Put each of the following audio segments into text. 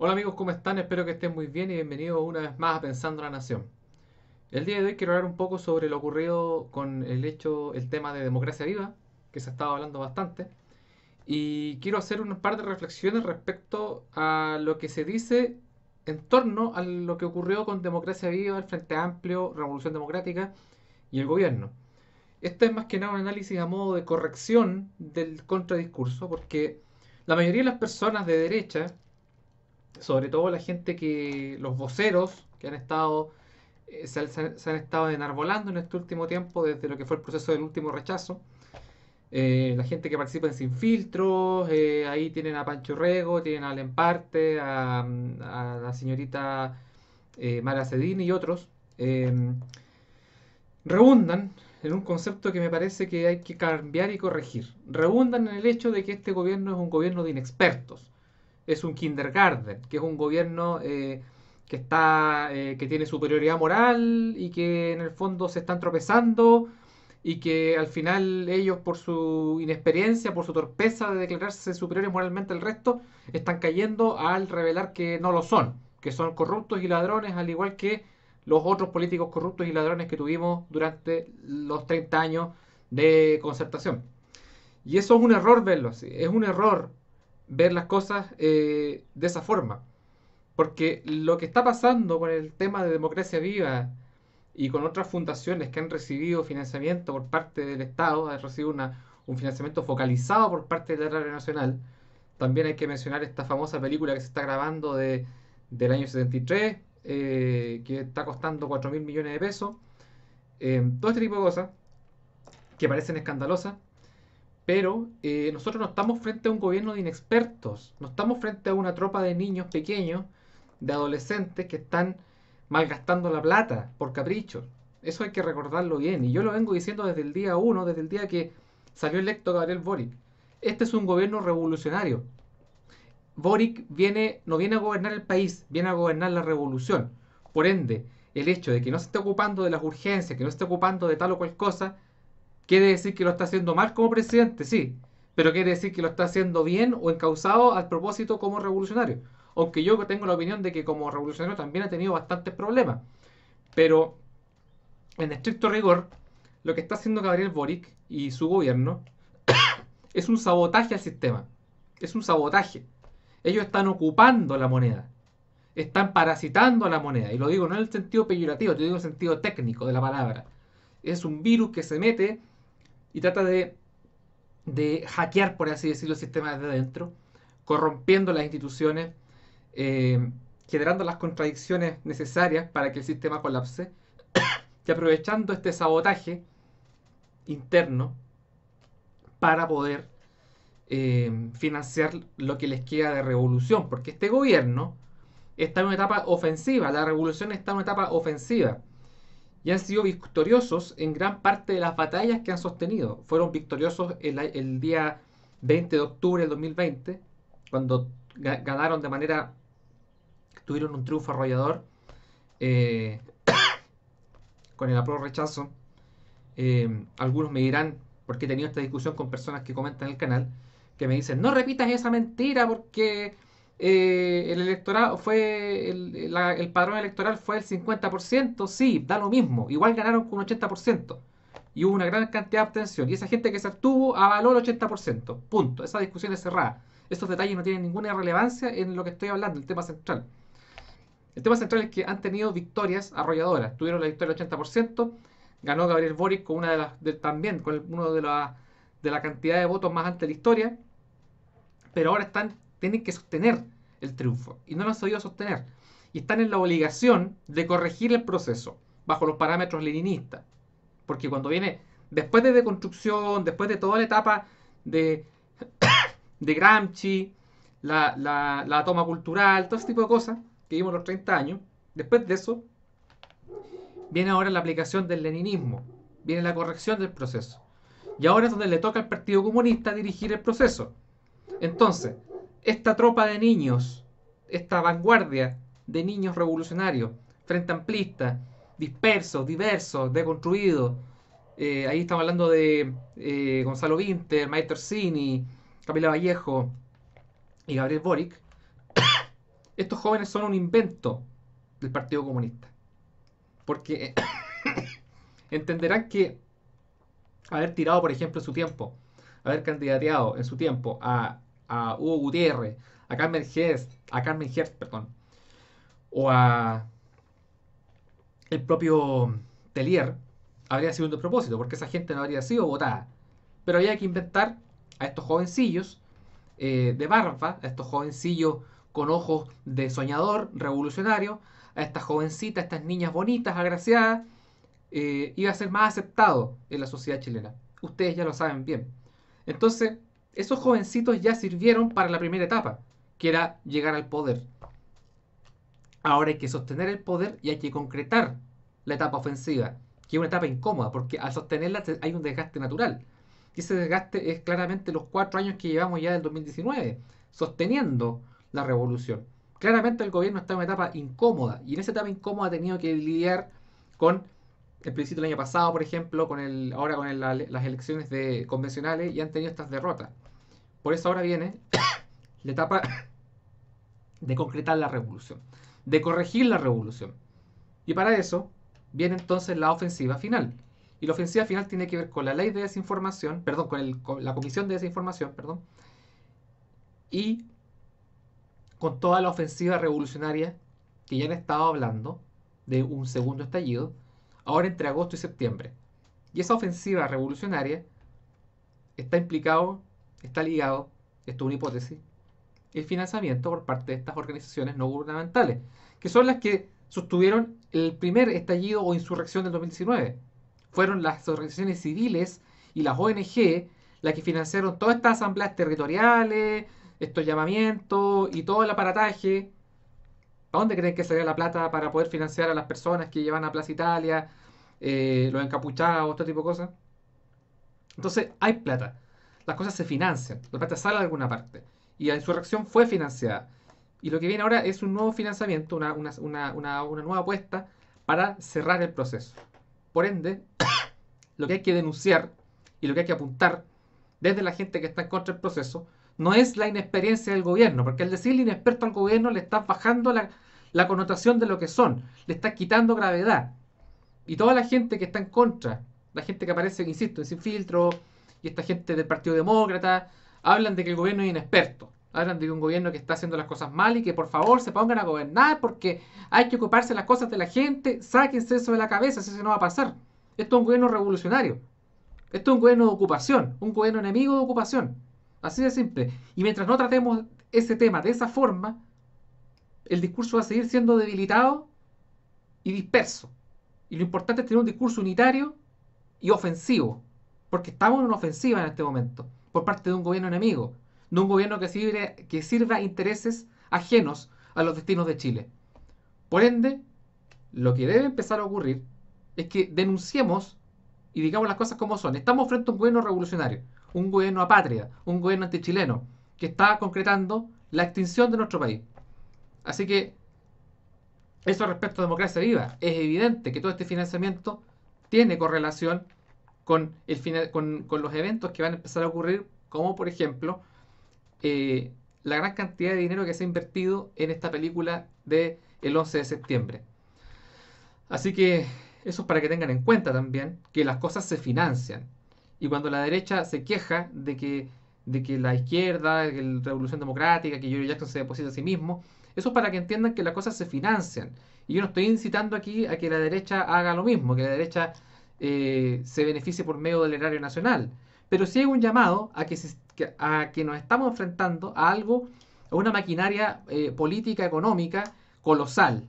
Hola amigos, ¿cómo están? Espero que estén muy bien y bienvenidos una vez más a Pensando la Nación. El día de hoy quiero hablar un poco sobre lo ocurrido con el hecho, el tema de democracia viva, que se ha estado hablando bastante, y quiero hacer un par de reflexiones respecto a lo que se dice en torno a lo que ocurrió con democracia viva, el Frente Amplio, Revolución Democrática y el gobierno. Esto es más que nada un análisis a modo de corrección del contradiscurso, porque la mayoría de las personas de derecha sobre todo la gente que, los voceros que han estado, eh, se, han, estado enarbolando en este último tiempo desde lo que fue el proceso del último rechazo. Eh, la gente que participa en Sin Filtros, eh, ahí tienen a Pancho Rego, tienen a Lemparte, a, la señorita Mara Cedini y otros, Rebundan en un concepto que me parece que hay que cambiar y corregir. Reundan en el hecho de que este gobierno es un gobierno de inexpertos es un kindergarten, que es un gobierno eh, que está eh, que tiene superioridad moral y que en el fondo se están tropezando y que al final ellos por su inexperiencia, por su torpeza de declararse superiores moralmente al resto, están cayendo al revelar que no lo son, que son corruptos y ladrones al igual que los otros políticos corruptos y ladrones que tuvimos durante los 30 años de concertación. Y eso es un error verlo así, es un error ver las cosas eh, de esa forma. Porque lo que está pasando con el tema de democracia viva y con otras fundaciones que han recibido financiamiento por parte del Estado, han recibido un financiamiento focalizado por parte del la Nacional, también hay que mencionar esta famosa película que se está grabando de, del año 73, eh, que está costando 4 mil millones de pesos. Eh, todo este tipo de cosas que parecen escandalosas, pero eh, nosotros no estamos frente a un gobierno de inexpertos, no estamos frente a una tropa de niños pequeños, de adolescentes que están malgastando la plata por caprichos. Eso hay que recordarlo bien. Y yo lo vengo diciendo desde el día uno, desde el día que salió electo Gabriel Boric. Este es un gobierno revolucionario. Boric viene, no viene a gobernar el país, viene a gobernar la revolución. Por ende, el hecho de que no se esté ocupando de las urgencias, que no se esté ocupando de tal o cual cosa, ¿Quiere decir que lo está haciendo mal como presidente? Sí, pero quiere decir que lo está haciendo bien o encausado al propósito como revolucionario. Aunque yo tengo la opinión de que como revolucionario también ha tenido bastantes problemas. Pero en estricto rigor, lo que está haciendo Gabriel Boric y su gobierno es un sabotaje al sistema. Es un sabotaje. Ellos están ocupando la moneda. Están parasitando la moneda. Y lo digo no en el sentido peyorativo, yo digo en el sentido técnico de la palabra. Es un virus que se mete y trata de, hackear, por así decirlo, el sistema desde dentro corrompiendo las instituciones, eh, generando las contradicciones necesarias para que el sistema colapse, y aprovechando este sabotaje interno para poder eh, financiar lo que les queda de revolución, porque este gobierno está en una etapa ofensiva, la revolución está en una etapa ofensiva y han sido victoriosos en gran parte de las batallas que han sostenido. Fueron victoriosos el, día 20 de octubre del 2020, cuando ganaron de manera, tuvieron un triunfo arrollador eh, con el apruebo rechazo. Eh, algunos me dirán, porque he tenido esta discusión con personas que comentan en el canal, que me dicen, no repitas esa mentira porque eh, el electorado fue el, padrón electoral fue el 50%, sí, da lo mismo, igual ganaron con un 80%. Y hubo una gran cantidad de abstención. Y esa gente que se abstuvo avaló el 80%. Punto. Esa discusión es cerrada. Estos detalles no tienen ninguna relevancia en lo que estoy hablando, el tema central. El tema central es que han tenido victorias arrolladoras. Tuvieron la victoria del 80%, ganó Gabriel Boric con una de las, también con uno de las de la cantidad de votos más de la historia, pero ahora están tienen que sostener el triunfo y no lo han sabido sostener. Y están en la obligación de corregir el proceso bajo los parámetros leninistas. Porque cuando viene, después de deconstrucción, después de toda la etapa de, de Gramsci, la, toma cultural, todo ese tipo de cosas que vimos los 30 años, después de eso, viene ahora la aplicación del leninismo, viene la corrección del proceso. Y ahora es donde le toca al Partido Comunista dirigir el proceso. Entonces, esta tropa de niños, esta vanguardia de niños revolucionarios, frente amplista, dispersos, diversos, deconstruidos. Eh, ahí estamos hablando de eh, Gonzalo Vinter, Maestro Cini, Camila Vallejo y Gabriel Boric. Estos jóvenes son un invento del Partido Comunista. Porque entenderán que haber tirado, por ejemplo, en su tiempo, haber candidateado en su tiempo a a Hugo Gutiérrez, a Carmen Hertz, a Carmen Hertz, perdón, o a el propio Telier, habría sido un despropósito, porque esa gente no habría sido votada. Pero había que inventar a estos jovencillos eh, de barba, a estos jovencillos con ojos de soñador, revolucionario, a estas jovencitas, a estas niñas bonitas, agraciadas, eh, iba a ser más aceptado en la sociedad chilena. Ustedes ya lo saben bien. Entonces, esos jovencitos ya sirvieron para la primera etapa, que era llegar al poder. Ahora hay que sostener el poder y hay que concretar la etapa ofensiva, que es una etapa incómoda, porque al sostenerla hay un desgaste natural. Y ese desgaste es claramente los cuatro años que llevamos ya del 2019, sosteniendo la revolución. Claramente el gobierno está en una etapa incómoda, y en esa etapa incómoda ha tenido que lidiar con el plebiscito del año pasado, por ejemplo, con el, ahora con las elecciones de, convencionales y han tenido estas derrotas. Por eso ahora viene la etapa de concretar la revolución, de corregir la revolución. Y para eso viene entonces la ofensiva final. Y la ofensiva final tiene que ver con la ley de desinformación, perdón, con la comisión de desinformación, perdón, y con toda la ofensiva revolucionaria que ya han estado hablando de un segundo estallido, ahora entre agosto y septiembre. Y esa ofensiva revolucionaria está implicado, está ligado, esto es una hipótesis, el financiamiento por parte de estas organizaciones no gubernamentales, que son las que sostuvieron el primer estallido o insurrección del 2019. Fueron las organizaciones civiles y las ONG las que financiaron todas estas asambleas territoriales, estos llamamientos y todo el aparataje dónde creen que sería la plata para poder financiar a las personas que llevan a Plaza Italia, eh, los encapuchados, este tipo de cosas? Entonces, hay plata. Las cosas se financian. La plata sale de alguna parte. Y la insurrección fue financiada. Y lo que viene ahora es un nuevo financiamiento, una nueva apuesta para cerrar el proceso. Por ende, lo que hay que denunciar y lo que hay que apuntar desde la gente que está en contra del proceso, no es la inexperiencia del gobierno, porque al decirle inexperto al gobierno le está bajando la, connotación de lo que son, le está quitando gravedad. Y toda la gente que está en contra, la gente que aparece, insisto, en Sin Filtro, y esta gente del Partido Demócrata, hablan de que el gobierno es inexperto, hablan de un gobierno que está haciendo las cosas mal y que por favor se pongan a gobernar porque hay que ocuparse las cosas de la gente, sáquense eso de la cabeza, si eso no va a pasar. Esto es un gobierno revolucionario, esto es un gobierno de ocupación, un gobierno enemigo de ocupación. Así de simple. Y mientras no tratemos ese tema de esa forma, el discurso va a seguir siendo debilitado y disperso. Y lo importante es tener un discurso unitario y ofensivo, porque estamos en una ofensiva en este momento, por parte de un gobierno enemigo, de un gobierno que, sirve, que sirva intereses ajenos a los destinos de Chile. Por ende, lo que debe empezar a ocurrir es que denunciemos y digamos las cosas como son. Estamos frente a un gobierno revolucionario, un gobierno apátrida, un gobierno antichileno, que está concretando la extinción de nuestro país. Así que, eso respecto a democracia viva, es evidente que todo este financiamiento tiene correlación con, el, con, los eventos que van a empezar a ocurrir, como por ejemplo eh, la gran cantidad de dinero que se ha invertido en esta película del 11 de septiembre. Así que eso es para que tengan en cuenta también que las cosas se financian. Y cuando la derecha se queja de que, de que la izquierda, de la revolución democrática, que George Jackson se deposita a sí mismo, eso es para que entiendan que las cosas se financian. Y yo no estoy incitando aquí a que la derecha haga lo mismo, que la derecha eh, se beneficie por medio del erario nacional. Pero sí hay un llamado a que, a que nos estamos enfrentando a algo, a una maquinaria eh, política económica colosal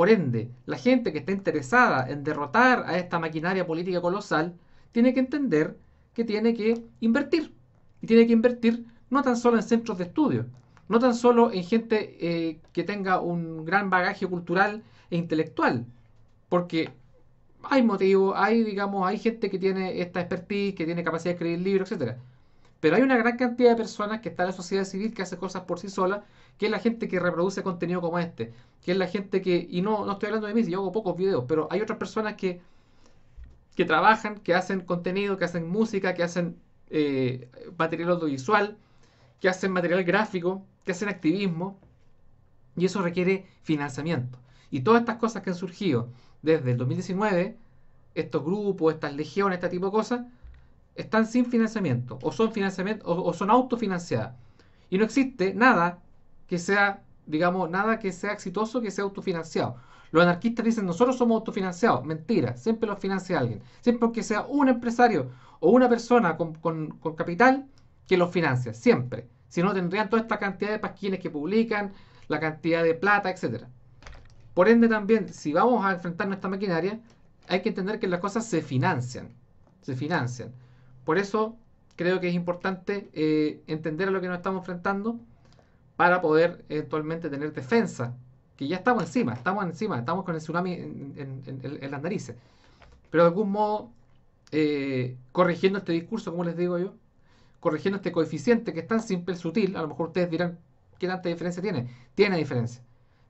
por ende, la gente que está interesada en derrotar a esta maquinaria política colosal tiene que entender que tiene que invertir. Y tiene que invertir no tan solo en centros de estudio, no tan solo en gente eh, que tenga un gran bagaje cultural e intelectual, porque hay motivos, hay, digamos, hay gente que tiene esta expertise, que tiene capacidad de escribir libros, etcétera. Pero hay una gran cantidad de personas que están en la sociedad civil que hace cosas por sí sola, que es la gente que reproduce contenido como este, que es la gente que, y no, no estoy hablando de mí, si yo hago pocos videos, pero hay otras personas que, que trabajan, que hacen contenido, que hacen música, que hacen eh, material audiovisual, que hacen material gráfico, que hacen activismo, y eso requiere financiamiento. Y todas estas cosas que han surgido desde el 2019, estos grupos, estas legiones, este tipo de cosas, están sin financiamiento o son, financiamiento, o, son autofinanciadas. Y no existe nada que sea, digamos, nada que sea exitoso que sea autofinanciado. Los anarquistas dicen, nosotros somos autofinanciados. Mentira, siempre los financia alguien. Siempre que sea un empresario o una persona con, capital que los financia, siempre. Si no, tendrían toda esta cantidad de pasquines que publican, la cantidad de plata, etcétera Por ende, también, si vamos a enfrentar nuestra maquinaria, hay que entender que las cosas se financian. Se financian. Por eso creo que es importante eh, entender a lo que nos estamos enfrentando para poder eventualmente tener defensa, que ya estamos encima, estamos encima, estamos con el tsunami en, las narices. Pero de algún modo, eh, corrigiendo este discurso, como les digo yo, corrigiendo este coeficiente que es tan simple, sutil, a lo mejor ustedes dirán, ¿qué tanta diferencia tiene? Tiene diferencia,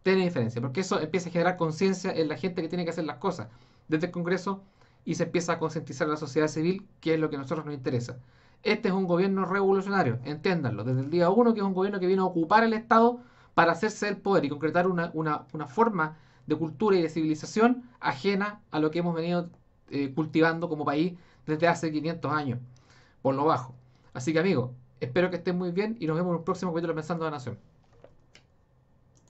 tiene diferencia, porque eso empieza a generar conciencia en la gente que tiene que hacer las cosas. Desde el Congreso y se empieza a concientizar la sociedad civil, que es lo que a nosotros nos interesa. Este es un gobierno revolucionario, entiéndanlo, desde el día uno que es un gobierno que viene a ocupar el Estado para hacerse el poder y concretar una, forma de cultura y de civilización ajena a lo que hemos venido eh, cultivando como país desde hace 500 años, por lo bajo. Así que amigos, espero que estén muy bien y nos vemos en un próximo capítulo de Pensando la Nación.